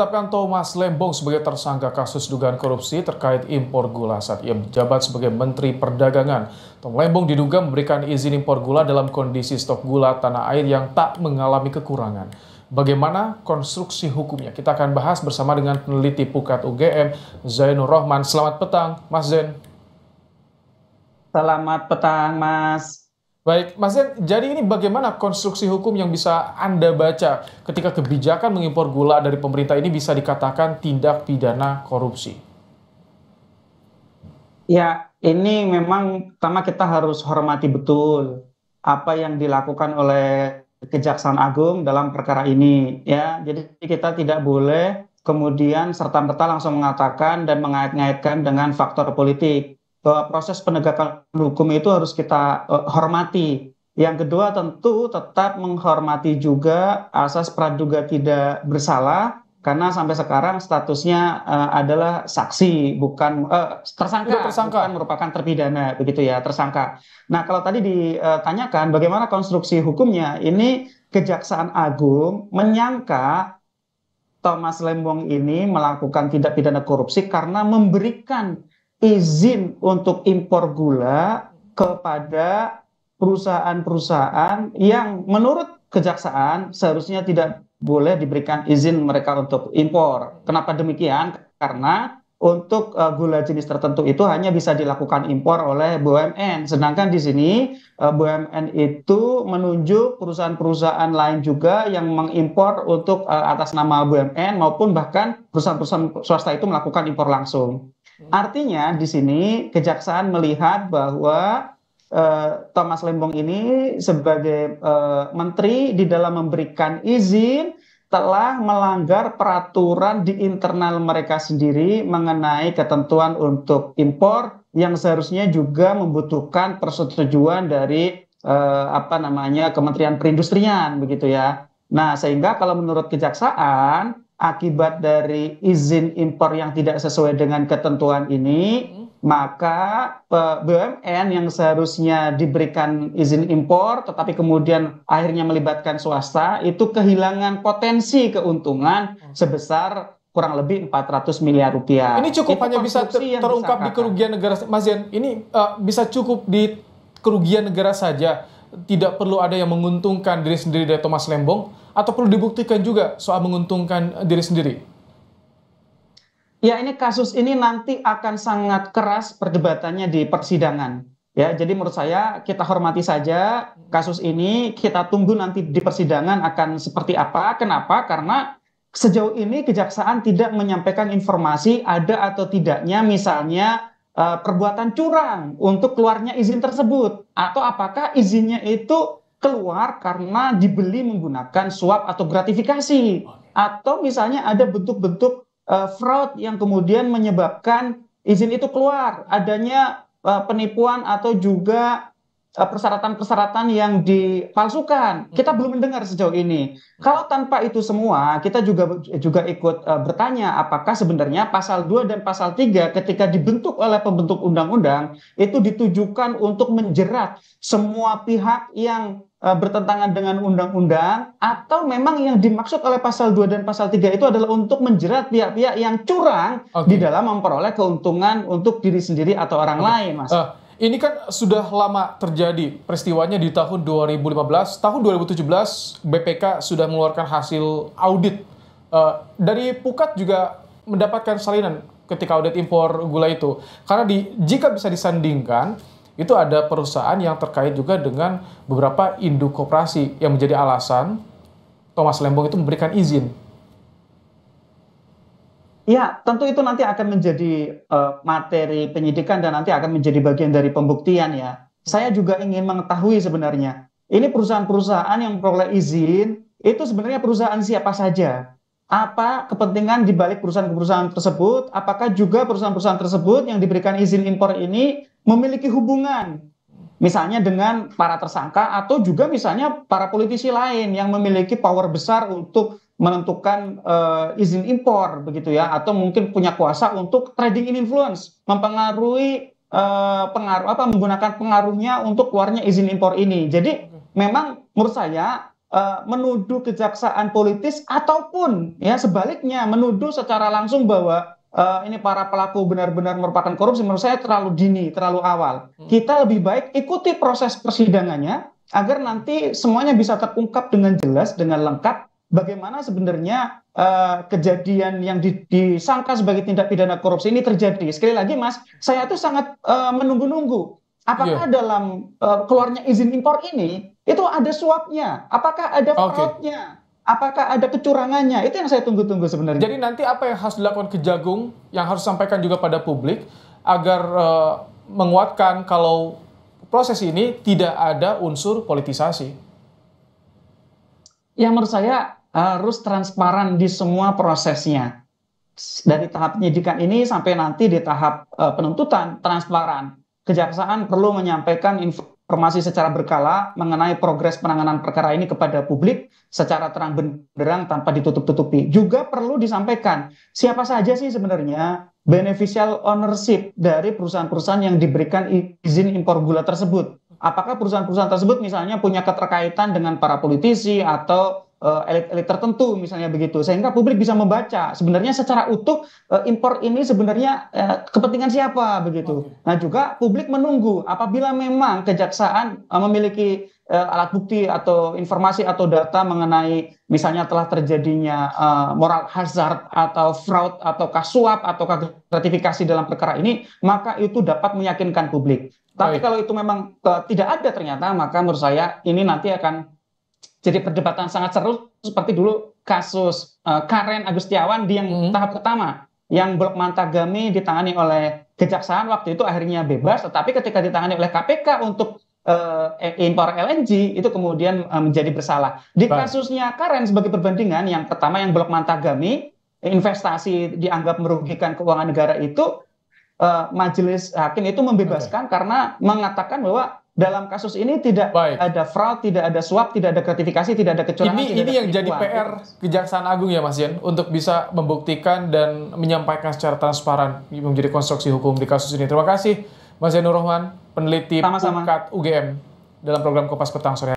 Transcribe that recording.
menetapkan Thomas Lembong sebagai tersangka kasus dugaan korupsi terkait impor gula saat ia menjabat sebagai Menteri Perdagangan. Tom Lembong diduga memberikan izin impor gula dalam kondisi stok gula tanah air yang tak mengalami kekurangan. Bagaimana konstruksi hukumnya? Kita akan bahas bersama dengan peneliti Pukat UGM, Zainur Rohman. Selamat petang, Mas Zain. Selamat petang, Mas. Baik, Mas Zen, jadi ini bagaimana konstruksi hukum yang bisa Anda baca ketika kebijakan mengimpor gula dari pemerintah ini bisa dikatakan tindak pidana korupsi? Ya, ini memang pertama kita harus hormati betul apa yang dilakukan oleh Kejaksaan Agung dalam perkara ini ya. Jadi kita tidak boleh kemudian serta-merta langsung mengatakan dan mengait-ngaitkan dengan faktor politik bahwa proses penegakan hukum itu harus kita uh, hormati. Yang kedua tentu tetap menghormati juga asas praduga tidak bersalah karena sampai sekarang statusnya uh, adalah saksi bukan uh, tersangka, tersangka bukan merupakan terpidana begitu ya tersangka. Nah kalau tadi ditanyakan bagaimana konstruksi hukumnya ini Kejaksaan Agung menyangka Thomas Lembong ini melakukan tindak pidana korupsi karena memberikan izin untuk impor gula kepada perusahaan-perusahaan yang menurut kejaksaan seharusnya tidak boleh diberikan izin mereka untuk impor. Kenapa demikian? Karena untuk uh, gula jenis tertentu itu hanya bisa dilakukan impor oleh BUMN. Sedangkan di sini uh, e, BUMN itu menunjuk perusahaan-perusahaan lain juga yang mengimpor untuk uh, atas nama BUMN maupun bahkan perusahaan-perusahaan swasta itu melakukan impor langsung. Artinya di sini kejaksaan melihat bahwa eh, Thomas Lembong ini sebagai eh, menteri di dalam memberikan izin telah melanggar peraturan di internal mereka sendiri mengenai ketentuan untuk impor yang seharusnya juga membutuhkan persetujuan dari eh, apa namanya Kementerian Perindustrian begitu ya. Nah, sehingga kalau menurut kejaksaan akibat dari izin impor yang tidak sesuai dengan ketentuan ini, hmm. maka eh, BUMN yang seharusnya diberikan izin impor, tetapi kemudian akhirnya melibatkan swasta, itu kehilangan potensi keuntungan hmm. sebesar kurang lebih 400 miliar rupiah. Ini cukup itu hanya bisa ter terungkap bisa di kerugian negara, Mas Zen, Ini uh, bisa cukup di kerugian negara saja tidak perlu ada yang menguntungkan diri sendiri dari Thomas Lembong atau perlu dibuktikan juga soal menguntungkan diri sendiri? Ya, ini kasus ini nanti akan sangat keras perdebatannya di persidangan. Ya, jadi menurut saya kita hormati saja kasus ini, kita tunggu nanti di persidangan akan seperti apa. Kenapa? Karena sejauh ini kejaksaan tidak menyampaikan informasi ada atau tidaknya misalnya Eh, perbuatan curang untuk keluarnya izin tersebut atau apakah izinnya itu keluar karena dibeli menggunakan suap atau gratifikasi atau misalnya ada bentuk-bentuk uh, fraud yang kemudian menyebabkan izin itu keluar adanya uh, penipuan atau juga Eh, persyaratan-persyaratan yang dipalsukan. Hmm. Kita belum mendengar sejauh ini. Kalau tanpa itu semua, kita juga juga ikut uh, bertanya apakah sebenarnya pasal 2 dan pasal 3 ketika dibentuk oleh pembentuk undang-undang itu ditujukan untuk menjerat semua pihak yang uh, bertentangan dengan undang-undang atau memang yang dimaksud oleh pasal 2 dan pasal 3 itu adalah untuk menjerat pihak-pihak yang curang okay. di dalam memperoleh keuntungan untuk diri sendiri atau orang okay. lain, Mas. Uh ini kan sudah lama terjadi peristiwanya di tahun 2015, tahun 2017 BPK sudah mengeluarkan hasil audit. Uh, dari Pukat juga mendapatkan salinan ketika audit impor gula itu. Karena di, jika bisa disandingkan, itu ada perusahaan yang terkait juga dengan beberapa induk koperasi yang menjadi alasan Thomas Lembong itu memberikan izin Ya, tentu itu nanti akan menjadi uh, materi penyidikan dan nanti akan menjadi bagian dari pembuktian ya. Saya juga ingin mengetahui sebenarnya, ini perusahaan-perusahaan yang memperoleh izin itu sebenarnya perusahaan siapa saja? Apa kepentingan di balik perusahaan-perusahaan tersebut? Apakah juga perusahaan-perusahaan tersebut yang diberikan izin impor ini memiliki hubungan misalnya dengan para tersangka atau juga misalnya para politisi lain yang memiliki power besar untuk menentukan uh, izin impor begitu ya atau mungkin punya kuasa untuk trading in influence mempengaruhi uh, pengaruh apa menggunakan pengaruhnya untuk keluarnya izin impor ini. Jadi memang menurut saya uh, menuduh kejaksaan politis ataupun ya sebaliknya menuduh secara langsung bahwa uh, ini para pelaku benar-benar merupakan korupsi menurut saya terlalu dini, terlalu awal. Hmm. Kita lebih baik ikuti proses persidangannya agar nanti semuanya bisa terungkap dengan jelas, dengan lengkap bagaimana sebenarnya uh, kejadian yang di, disangka sebagai tindak pidana korupsi ini terjadi. Sekali lagi, Mas, saya tuh sangat uh, menunggu-nunggu apakah yeah. dalam uh, keluarnya izin impor ini itu ada suapnya, apakah ada fraudnya, okay. apakah ada kecurangannya. Itu yang saya tunggu-tunggu sebenarnya. Jadi nanti apa yang harus dilakukan Kejagung, yang harus sampaikan juga pada publik agar uh, menguatkan kalau proses ini tidak ada unsur politisasi. Yang menurut saya harus transparan di semua prosesnya. Dari tahap penyidikan ini sampai nanti di tahap uh, penuntutan transparan. Kejaksaan perlu menyampaikan informasi secara berkala mengenai progres penanganan perkara ini kepada publik secara terang benderang tanpa ditutup-tutupi. Juga perlu disampaikan siapa saja sih sebenarnya beneficial ownership dari perusahaan-perusahaan yang diberikan izin impor gula tersebut. Apakah perusahaan-perusahaan tersebut misalnya punya keterkaitan dengan para politisi atau Eh, elit-elit uh, tertentu misalnya begitu sehingga publik bisa membaca sebenarnya secara utuh uh, impor ini sebenarnya uh, kepentingan siapa begitu. Okay. Nah juga publik menunggu apabila memang kejaksaan uh, memiliki uh, alat bukti atau informasi atau data mengenai misalnya telah terjadinya uh, moral hazard atau fraud atau kasuap atau gratifikasi dalam perkara ini maka itu dapat meyakinkan publik. Tapi kalau itu memang tidak ada ternyata maka menurut saya ini nanti akan jadi perdebatan sangat seru seperti dulu kasus uh, Karen Agustiawan di yang hmm. tahap pertama yang Blok Mantagami ditangani oleh kejaksaan waktu itu akhirnya bebas tetapi ketika ditangani oleh KPK untuk uh, impor LNG itu kemudian uh, menjadi bersalah. Di kasusnya Karen sebagai perbandingan yang pertama yang Blok Mantagami investasi dianggap merugikan keuangan negara itu uh, majelis hakim itu membebaskan okay. karena mengatakan bahwa dalam kasus ini tidak Baik. ada fraud, tidak ada suap, tidak ada gratifikasi, tidak ada kecurangan. Ini ini ada yang jadi PR Kejaksaan Agung ya Mas Yen untuk bisa membuktikan dan menyampaikan secara transparan menjadi konstruksi hukum di kasus ini. Terima kasih Mas Yen Rohman, peneliti Sama -sama. UGM dalam program Kopas Petang sore.